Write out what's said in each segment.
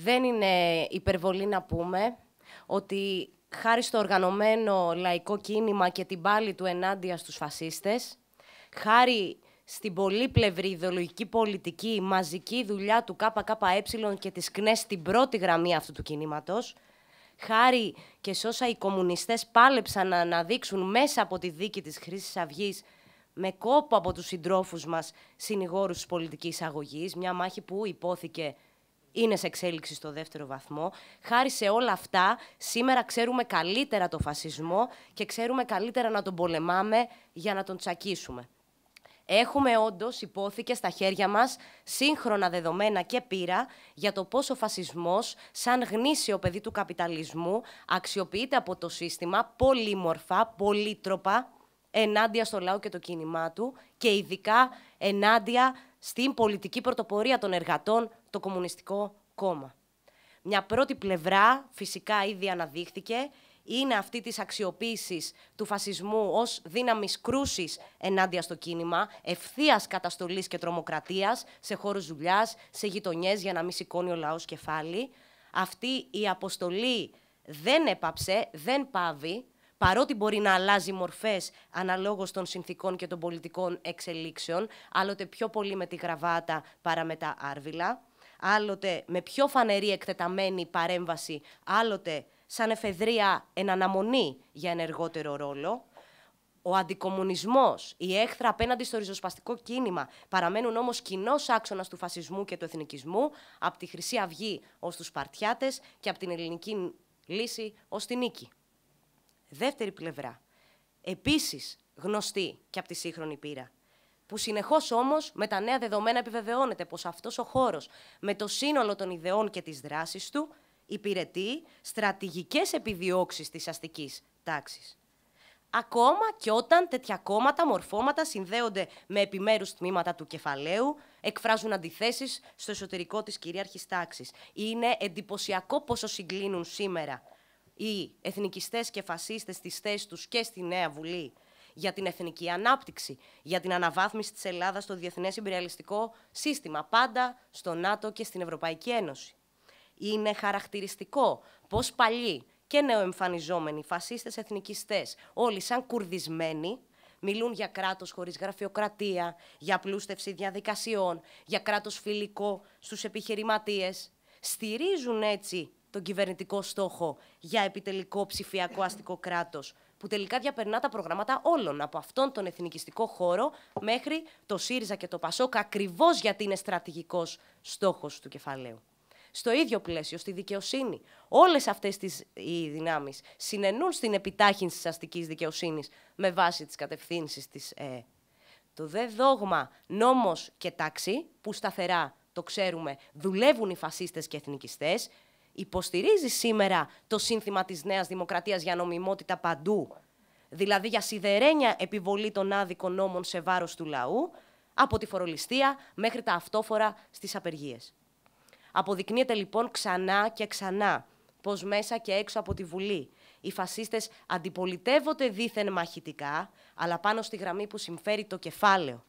Δεν είναι υπερβολή να πούμε ότι χάρη στο οργανωμένο λαϊκό κίνημα και την πάλη του ενάντια στους φασίστες, χάρη στην πολύπλευρη ιδεολογική πολιτική μαζική δουλειά του ΚΚΕ και της ΚΝΕ στην πρώτη γραμμή αυτού του κινήματος, χάρη και σε όσα οι κομμουνιστές πάλεψαν να αναδείξουν μέσα από τη δίκη της χρήσης αυγής με κόπο από τους συντρόφους μας συνηγόρους της πολιτικής αγωγής, μια μάχη που υπόθηκε είναι σε εξέλιξη στο δεύτερο βαθμό. Χάρη σε όλα αυτά, σήμερα ξέρουμε καλύτερα το φασισμό και ξέρουμε καλύτερα να τον πολεμάμε για να τον τσακίσουμε. Έχουμε όντως υπόθηκε στα χέρια μας σύγχρονα δεδομένα και πείρα για το πόσο ο φασισμός, σαν γνήσιο παιδί του καπιταλισμού, αξιοποιείται από το σύστημα πολύμορφα, πολύτροπα ενάντια στο λαό και το κίνημά του και ειδικά ενάντια στην πολιτική πρωτοπορία των εργατών το Κομμουνιστικό Κόμμα. Μια πρώτη πλευρά, φυσικά ήδη αναδείχθηκε, είναι αυτή της αξιοποίησης του φασισμού ως δύναμης κρούσης ενάντια στο κίνημα, ευθείας καταστολής και τρομοκρατίας σε χώρους δουλειάς, σε γειτονιές για να μην σηκώνει ο λαός κεφάλι. Αυτή η αποστολή δεν έπαψε, δεν πάβει, παρότι μπορεί να αλλάζει μορφές αναλόγως των συνθήκων και των πολιτικών εξελίξεων, άλλοτε πιο πολύ με τη γραβάτα παρά με τα άρβιλα άλλοτε με πιο φανερή εκτεταμένη παρέμβαση, άλλοτε σαν εφεδρεία εν αναμονή για ενεργότερο ρόλο. Ο αντικομουνισμός, η έχθρα απέναντι στο ριζοσπαστικό κίνημα παραμένουν όμως κοινός άξονας του φασισμού και του εθνικισμού, από τη Χρυσή Αυγή ως τους Σπαρτιάτες και από την ελληνική λύση ως την νίκη. Δεύτερη πλευρά. επίσης γνωστή και από τη σύγχρονη πείρα που συνεχώς όμως με τα νέα δεδομένα επιβεβαιώνεται πως αυτός ο χώρος με το σύνολο των ιδεών και της δράσης του υπηρετεί στρατηγικές επιδιώξεις της αστικής τάξης. Ακόμα και όταν τέτοια κόμματα, μορφώματα συνδέονται με επιμέρους τμήματα του κεφαλαίου, εκφράζουν αντιθέσεις στο εσωτερικό της κυρίαρχης τάξης. Είναι εντυπωσιακό πόσο συγκλίνουν σήμερα οι εθνικιστές και φασίστες στις θέσεις τους και στη Νέα Βουλή για την εθνική ανάπτυξη, για την αναβάθμιση της Ελλάδας στο διεθνές υπεριαλιστικό σύστημα, πάντα στο ΝΑΤΟ και στην Ευρωπαϊκή Ένωση. Είναι χαρακτηριστικό πως παλιοί και νεοεμφανιζόμενοι φασίστες εθνικιστές, όλοι σαν κουρδισμένοι, Μιλούν για κράτος χωρίς γραφειοκρατία, για πλούστευση διαδικασιών, για κράτος φιλικό στους επιχειρηματίες. Στηρίζουν έτσι τον κυβερνητικό στόχο για επιτελικό ψηφιακό αστικό κράτος που τελικά διαπερνά τα προγράμματα όλων, από αυτόν τον εθνικιστικό χώρο μέχρι το ΣΥΡΙΖΑ και το ΠΑΣΟΚ, ακριβώς γιατί είναι στρατηγικός στόχος του κεφαλαίου. Στο ίδιο πλαίσιο, στη δικαιοσύνη, όλες αυτές οι δυνάμεις συνενούν στην επιτάχυνση της αστικής δικαιοσύνης με βάση τις κατευθύνσεις της ΕΕ. Το δε δόγμα νόμος και τάξη, που σταθερά το ξέρουμε δουλεύουν οι φασίστες και εθνικιστές, υποστηρίζει σήμερα το σύνθημα της Νέας Δημοκρατίας για νομιμότητα παντού, δηλαδή για σιδερένια επιβολή των άδικων νόμων σε βάρος του λαού, από τη φορολιστία μέχρι τα αυτόφορα στις απεργίες. Αποδεικνύεται λοιπόν ξανά και ξανά πως μέσα και έξω από τη Βουλή οι φασίστες αντιπολιτεύονται δήθεν μαχητικά, αλλά πάνω στη γραμμή που συμφέρει το κεφάλαιο,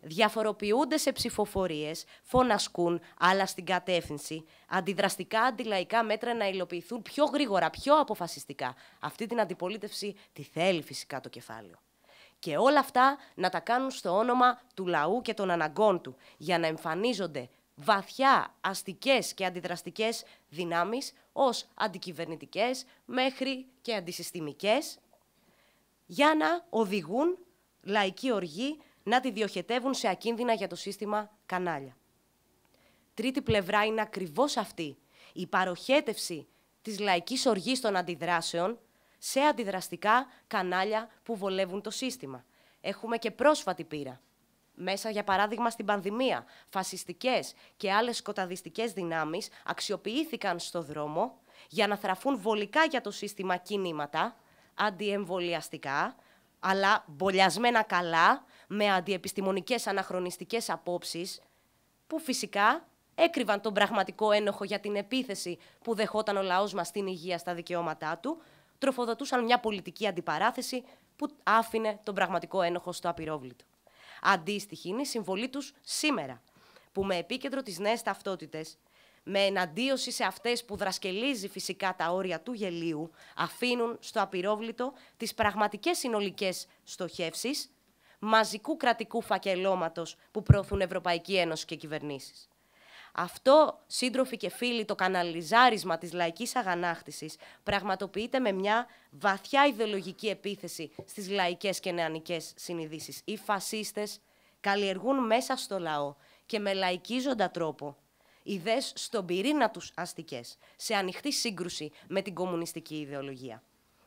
διαφοροποιούνται σε ψηφοφορίες, φωνασκούν, αλλά στην κατεύθυνση, αντιδραστικά αντιλαϊκά μέτρα να υλοποιηθούν πιο γρήγορα, πιο αποφασιστικά. Αυτή την αντιπολίτευση τη θέλει φυσικά το κεφάλαιο. Και όλα αυτά να τα κάνουν στο όνομα του λαού και των αναγκών του, για να εμφανίζονται βαθιά αστικές και αντιδραστικές δυνάμεις ως αντικυβερνητικές μέχρι και αντισυστημικές για να οδηγούν λαϊκή οργή να τη διοχετεύουν σε ακίνδυνα για το σύστημα κανάλια. Τρίτη πλευρά είναι ακριβώς αυτή, η παροχέτευση της λαϊκής οργής των αντιδράσεων σε αντιδραστικά κανάλια που βολεύουν το σύστημα. Έχουμε και πρόσφατη πείρα. Μέσα, για παράδειγμα, στην πανδημία, φασιστικές και άλλες σκοταδιστικές δυνάμεις αξιοποιήθηκαν στο δρόμο για να θραφούν βολικά για το σύστημα κινήματα, αντιεμβολιαστικά, αλλά μπολιασμένα καλά, με αντιεπιστημονικές αναχρονιστικές απόψεις, που φυσικά έκρυβαν τον πραγματικό ένοχο για την επίθεση που δεχόταν ο λαός μας στην υγεία στα δικαιώματά του, τροφοδοτούσαν μια πολιτική αντιπαράθεση που άφηνε τον πραγματικό ένοχο στο απειρόβλητο. Αντίστοιχη είναι η συμβολή τους σήμερα, που με επίκεντρο τις νέες ταυτότητες, με εναντίωση σε αυτές που δρασκελίζει φυσικά τα όρια του γελίου, αφήνουν στο απειρόβλητο τις πραγματικές συνολικές στοχεύσεις, μαζικού κρατικού φακελώματος που προωθούν Ευρωπαϊκή Ένωση και κυβερνήσεις. Αυτό, σύντροφοι και φίλοι, το καναλιζάρισμα της λαϊκής αγανάκτησης πραγματοποιείται με μια βαθιά ιδεολογική επίθεση στις λαϊκές και νεανικές συνειδήσεις. Οι φασίστες καλλιεργούν μέσα στο λαό και με λαϊκίζοντα τρόπο ιδέες στον πυρήνα τους αστικές, σε ανοιχτή σύγκρουση με την κομμουνιστική ιδεολογία.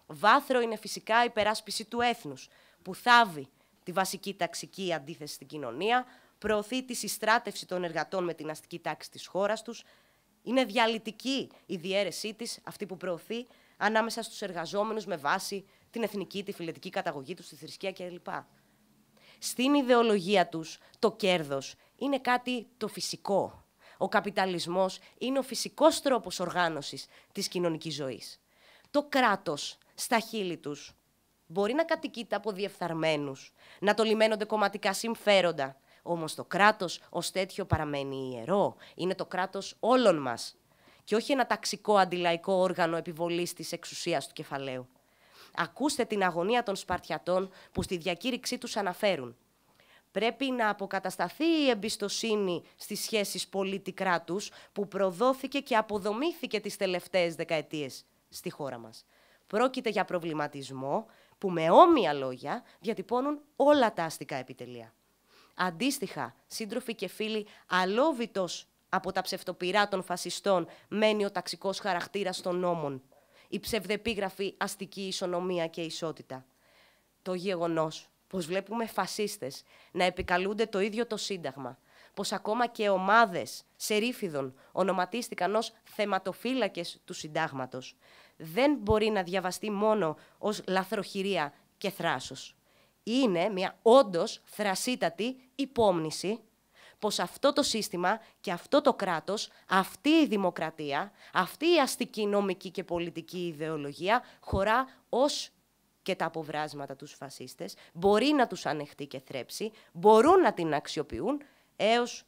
Βάθρο είναι φυσικά η περάσπιση του έθνους, που θάβει τη βασική ταξική αντίθεση στην κοινωνία, προωθεί τη συστράτευση των εργατών με την αστική τάξη της χώρας τους. Είναι διαλυτική η διαίρεσή της, αυτή που προωθεί, ανάμεσα στους εργαζόμενους με βάση την εθνική, τη φιλετική καταγωγή τους, τη θρησκεία κλπ. Στην ιδεολογία τους το κέρδος είναι κάτι το φυσικό. Ο καπιταλισμός είναι ο φυσικός τρόπος οργάνωσης της κοινωνικής ζωής. Το κράτος στα χείλη τους μπορεί να κατοικείται από διεφθαρμένους, να το λιμένονται κομματικά συμφέροντα. Όμως το κράτος ως τέτοιο παραμένει ιερό. Είναι το κράτος όλων μας και όχι ένα ταξικό αντιλαϊκό όργανο επιβολής της εξουσίας του κεφαλαίου. Ακούστε την αγωνία των Σπαρτιατών που στη διακήρυξή τους αναφέρουν. Πρέπει να αποκατασταθεί η εμπιστοσύνη στις σχέσεις πολίτη-κράτους που προδόθηκε και αποδομήθηκε τις τελευταίες δεκαετίες στη χώρα μας. Πρόκειται για προβληματισμό που με όμοια λόγια διατυπώνουν όλα τα αστικά επιτελεία. Αντίστοιχα, σύντροφοι και φίλοι, αλόβητος από τα ψευτοπυρά των φασιστών μένει ο ταξικός χαρακτήρας των νόμων, η ψευδεπίγραφη αστική ισονομία και ισότητα. Το γεγονός πως βλέπουμε φασίστες να επικαλούνται το ίδιο το Σύνταγμα, πως ακόμα και ομάδες σερίφιδων ονοματίστηκαν ως θεματοφύλακες του Συντάγματος, δεν μπορεί να διαβαστεί μόνο ως λαθροχειρία και θράσος. Είναι μια όντως θρασίτατη υπόμνηση πως αυτό το σύστημα και αυτό το κράτος, αυτή η δημοκρατία, αυτή η αστική νομική και πολιτική ιδεολογία χωρά ως και τα αποβράσματα τους φασίστες, μπορεί να τους ανεχτεί και θρέψει, μπορούν να την αξιοποιούν έως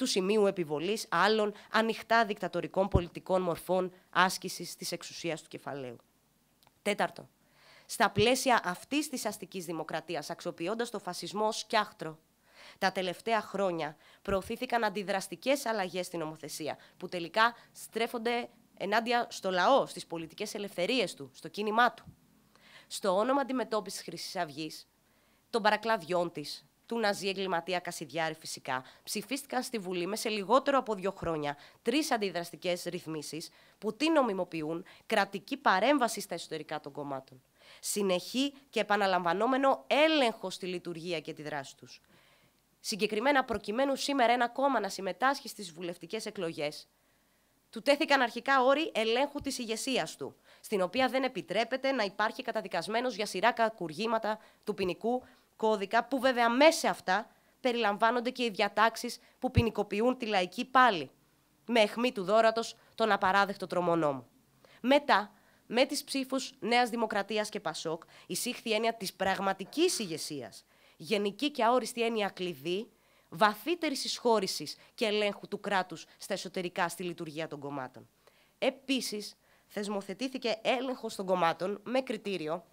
του σημείου επιβολής άλλων ανοιχτά δικτατορικών πολιτικών μορφών άσκησης της εξουσίας του κεφαλαίου. Τέταρτο. Στα πλαίσια αυτής της αστικής δημοκρατίας, αξιοποιώντας το φασισμό ως κιάχτρο, τα τελευταία χρόνια προωθήθηκαν αντιδραστικές αλλαγές στην ομοθεσία, που τελικά στρέφονται ενάντια στο λαό, στις πολιτικές ελευθερίες του, στο κίνημά του. Στο όνομα αντιμετώπισης Χρυσής Αυγής, των παρακλαδιών της, του Ναζί εγκληματία Κασιδιάρη φυσικά, ψηφίστηκαν στη Βουλή με σε λιγότερο από δύο χρόνια τρεις αντιδραστικές ρυθμίσεις που τι νομιμοποιούν κρατική παρέμβαση στα εσωτερικά των κομμάτων. Συνεχή και επαναλαμβανόμενο έλεγχο στη λειτουργία και τη δράση τους. Συγκεκριμένα, προκειμένου σήμερα ένα κόμμα να συμμετάσχει στις βουλευτικές εκλογές, του τέθηκαν αρχικά όροι ελέγχου της ηγεσίας του, στην οποία δεν επιτρέπεται να υπάρχει καταδικασμένος για σειρά κακουργήματα του ποινικού κώδικα, που βέβαια μέσα αυτά περιλαμβάνονται και οι διατάξεις που ποινικοποιούν τη λαϊκή πάλι, με αιχμή του δόρατος τον απαράδεκτο τρομονόμο. Μετά, με τις ψήφους Νέας Δημοκρατίας και Πασόκ, εισήχθη έννοια της πραγματικής ηγεσίας, γενική και αόριστη έννοια κλειδί, βαθύτερη συσχώρηση και ελέγχου του κράτους στα εσωτερικά στη λειτουργία των κομμάτων. Επίσης, θεσμοθετήθηκε έλεγχος των κομμάτων με κριτήριο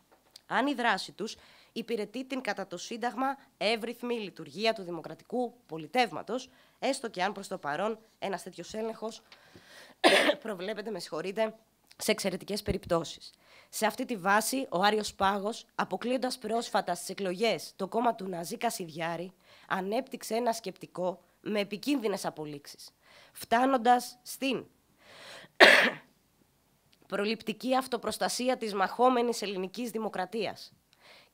αν η δράση τους υπηρετεί την κατά το Σύνταγμα εύρυθμη λειτουργία του δημοκρατικού πολιτεύματος, έστω και αν προς το παρόν ένας τέτοιος έλεγχος προβλέπεται, με συγχωρείτε, σε εξαιρετικές περιπτώσεις. Σε αυτή τη βάση, ο Άριος Πάγος, αποκλείοντας πρόσφατα στις εκλογές το κόμμα του Ναζί Κασιδιάρη, ανέπτυξε ένα σκεπτικό με επικίνδυνες απολύξεις, φτάνοντας στην προληπτική αυτοπροστασία της μαχόμενης ελληνικής δημοκρατίας,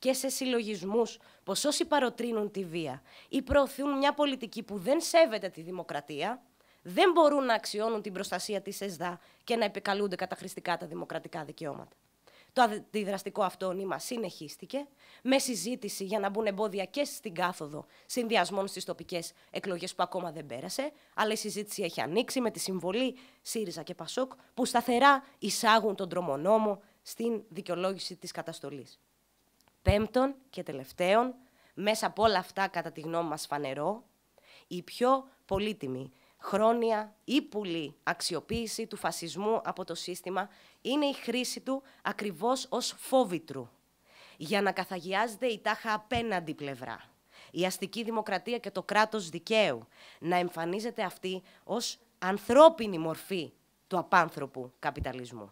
και σε συλλογισμούς, πως όσοι παροτρύνουν τη βία ή προωθούν μια πολιτική που δεν σέβεται τη δημοκρατία, δεν μπορούν να αξιώνουν την προστασία της ΕΣΔΑ και να επικαλούνται καταχρηστικά τα δημοκρατικά δικαιώματα. Το αντιδραστικό αυτό νήμα συνεχίστηκε με συζήτηση για να μπουν εμπόδια και στην κάθοδο συνδυασμών στις τοπικές εκλογές που ακόμα δεν πέρασε. Αλλά η συζήτηση έχει ανοίξει με τη συμβολή ΣΥΡΙΖΑ και ΠΑΣΟΚ που σταθερά εισάγουν τον τρομονόμο στην δικαιολόγηση της καταστολής. Πέμπτον και τελευταίον, μέσα από όλα αυτά κατά τη γνώμη μας φανερό, η πιο πολύτιμη, χρόνια ή πουλή αξιοποίηση του φασισμού από το σύστημα είναι η χρήση του ακριβώς ως φόβητρου, για να καθαγιάζεται η τάχα απέναντι πλευρά. Η αστική δημοκρατία και το κράτος δικαίου, να εμφανίζεται αυτή ως ανθρώπινη μορφή του απάνθρωπου καπιταλισμού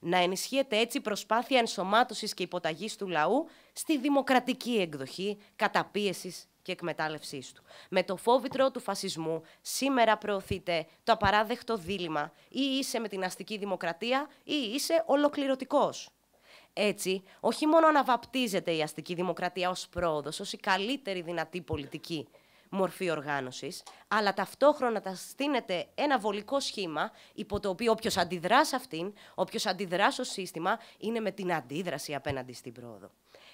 να ενισχύεται έτσι η προσπάθεια ενσωμάτωσης και υποταγής του λαού στη δημοκρατική εκδοχή καταπίεσης και εκμετάλλευσής του. Με το φόβητρο του φασισμού, σήμερα προωθείται το απαράδεκτο δίλημα ή είσαι με την αστική δημοκρατία ή είσαι ολοκληρωτικός. Έτσι, όχι μόνο αναβαπτίζεται η αστική δημοκρατία ως πρόοδος, ως η καλύτερη δυνατή πολιτική μορφή οργάνωσης, αλλά ταυτόχρονα τα στείνεται ένα βολικό σχήμα υπό το οποίο όποιος αντιδρά σε αυτήν, όποιος αντιδρά στο σύστημα, είναι με την αντίδραση απέναντι στην πρόοδο.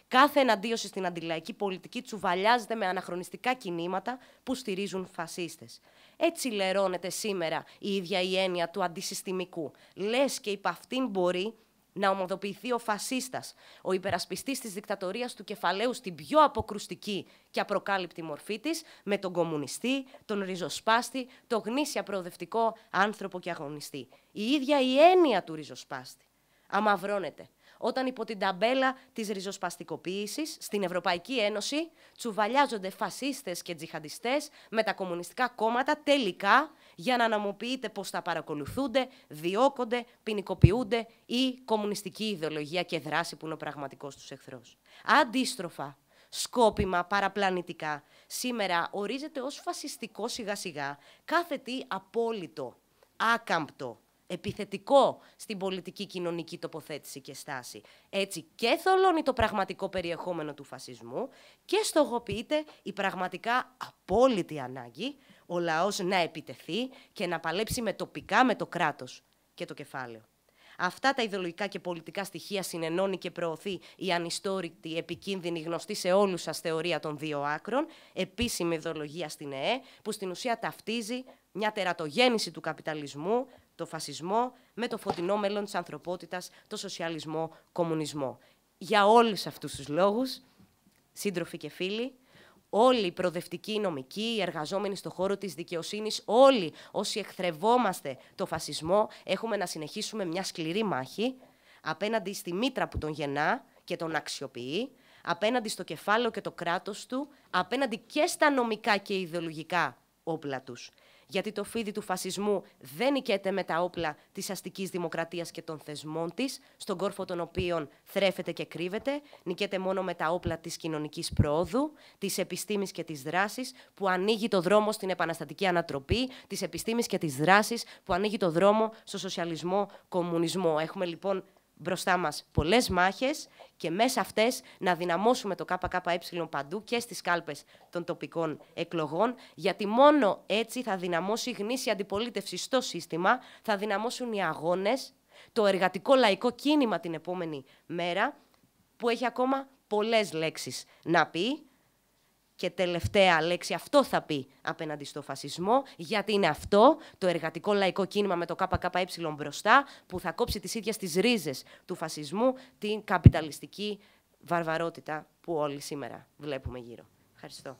Κάθε εναντίωση στην αντιλαϊκή πολιτική τσουβαλιάζεται με αναχρονιστικά κινήματα που στηρίζουν φασίστες. Έτσι λερώνεται σήμερα η ίδια η έννοια του αντισυστημικού. Λες και υπ' αυτήν μπορεί να ομοδοποιηθεί ο φασίστας, ο υπερασπιστής της δικτατορίας του κεφαλαίου στην πιο αποκρουστική και απροκάλυπτη μορφή της, με τον κομμουνιστή, τον ριζοσπάστη, το γνήσια προοδευτικό άνθρωπο και αγωνιστή. Η ίδια η έννοια του ριζοσπάστη αμαυρώνεται όταν υπό την ταμπέλα της ριζοσπαστικοποίησης στην Ευρωπαϊκή Ένωση τσουβαλιάζονται φασίστες και τζιχαντιστές με τα κομμουνιστικά κόμματα τελικά για να αναμοποιείται πώς θα παρακολουθούνται, διώκονται, ποινικοποιούνται η κομμουνιστική ιδεολογία και δράση που είναι ο πραγματικός τους εχθρός. Αντίστροφα, σκόπιμα, παραπλανητικά, σήμερα ορίζεται ως φασιστικό σιγά-σιγά κάθε τι απόλυτο, άκαμπτο, επιθετικό στην πολιτική κοινωνική τοποθέτηση και στάση. Έτσι και θολώνει το πραγματικό περιεχόμενο του φασισμού και στοχοποιείται η πραγματικά απόλυτη ανάγκη ο λαός να επιτεθεί και να παλέψει με τοπικά με το κράτος και το κεφάλαιο. Αυτά τα ιδεολογικά και πολιτικά στοιχεία συνενώνει και προωθεί η ανιστόρητη, επικίνδυνη, γνωστή σε όλους σας θεωρία των δύο άκρων, επίσημη ιδεολογία στην ΕΕ, που στην ουσία ταυτίζει μια τερατογέννηση του καπιταλισμού, το φασισμό, με το φωτεινό μέλλον της ανθρωπότητας, το σοσιαλισμό, κομμουνισμό. Για όλους αυτούς τους λόγους, σύντροφοι και φίλοι, όλοι οι προοδευτικοί οι νομικοί, οι εργαζόμενοι στον χώρο της δικαιοσύνης, όλοι όσοι εχθρευόμαστε το φασισμό, έχουμε να συνεχίσουμε μια σκληρή μάχη απέναντι στη μήτρα που τον γεννά και τον αξιοποιεί, απέναντι στο κεφάλαιο και το κράτος του, απέναντι και στα νομικά και ιδεολογικά όπλα τους γιατί το φίδι του φασισμού δεν νικέται με τα όπλα της αστικής δημοκρατίας και των θεσμών της, στον κόρφο των οποίων θρέφεται και κρύβεται, νικέται μόνο με τα όπλα της κοινωνικής προόδου, της επιστήμης και της δράσης, που ανοίγει το δρόμο στην επαναστατική ανατροπή, της επιστήμης και της δράσης, που ανοίγει το δρόμο στο σοσιαλισμό-κομμουνισμό. Έχουμε λοιπόν μπροστά μας πολλές μάχες και μέσα αυτές να δυναμώσουμε το ΚΚΕ παντού και στις κάλπες των τοπικών εκλογών, γιατί μόνο έτσι θα δυναμώσει η γνήσια αντιπολίτευση στο σύστημα, θα δυναμώσουν οι αγώνες, το εργατικό λαϊκό κίνημα την επόμενη μέρα, που έχει ακόμα πολλές λέξεις να πει και τελευταία λέξη αυτό θα πει απέναντι στο φασισμό, γιατί είναι αυτό το εργατικό λαϊκό κίνημα με το ΚΚΕ μπροστά, που θα κόψει τις ίδιες τις ρίζες του φασισμού, την καπιταλιστική βαρβαρότητα που όλοι σήμερα βλέπουμε γύρω. Ευχαριστώ.